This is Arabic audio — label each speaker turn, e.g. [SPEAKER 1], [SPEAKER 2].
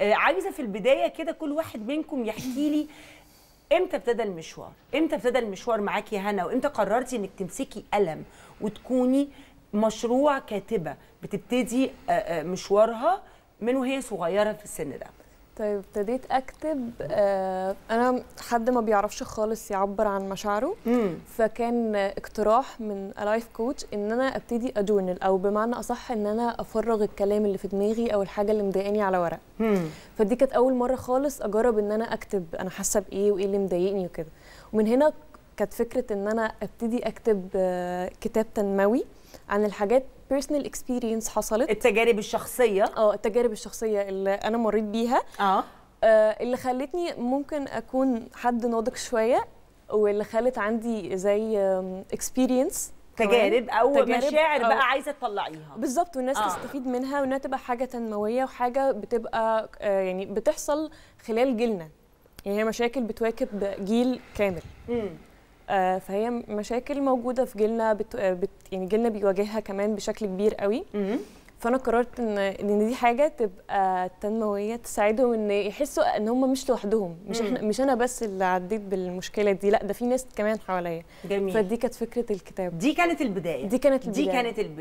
[SPEAKER 1] آه، عايزه في البدايه كده كل واحد منكم يحكي لي امتى ابتدى المشوار امتى ابتدى المشوار معاكي يا هنا وامتى قررتي انك تمسكي قلم وتكوني مشروع كاتبه بتبتدي آه، آه، مشوارها من وهي صغيره في السن ده
[SPEAKER 2] طيب ابتديت اكتب آه انا حد ما بيعرفش خالص يعبر عن مشاعره مم. فكان اقتراح من الايف كوتش ان انا ابتدي اجورنال او بمعنى اصح ان انا افرغ الكلام اللي في دماغي او الحاجه اللي مضايقاني على ورق مم. فدي كانت اول مره خالص اجرب ان انا اكتب انا حاسه بايه وايه اللي مضايقني وكده ومن هنا كانت فكره ان انا ابتدي اكتب آه، كتاب تنموي عن الحاجات بيرسونال اكسبيرينس حصلت التجارب الشخصيه اه التجارب الشخصيه اللي انا مريت بيها آه. اه اللي خلتني ممكن اكون حد ناضج شويه واللي خلت عندي زي اكسبيرينس تجارب او تجارب مشاعر أو آه. بقى عايزه
[SPEAKER 1] تطلعيها بالظبط
[SPEAKER 2] والناس آه. تستفيد منها وانها تبقى حاجه تنمويه وحاجه بتبقى آه، يعني بتحصل خلال جيلنا يعني هي مشاكل بتواكب جيل كامل مم. آه، فهي مشاكل موجوده في جيلنا بت... آه، بت... يعني جيلنا بيواجهها كمان بشكل كبير قوي فانا قررت ان ان دي حاجه تبقى تنمويه تساعدهم ان يحسوا ان هم مش لوحدهم مش احنا مش انا بس اللي عديت بالمشكله دي لا ده في ناس كمان حواليا جميل فدي كانت فكره الكتاب دي كانت البدايه دي كانت البدايه دي كانت البدايه